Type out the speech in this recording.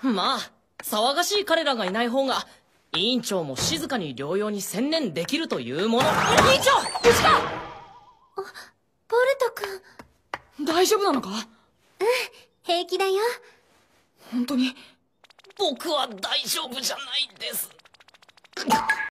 まあ騒がしい彼らがいない方が委員長も静かに療養に専念できるというもの委員長無事かあボルト君大丈夫なのかうん平気だよ本当に僕は大丈夫じゃないです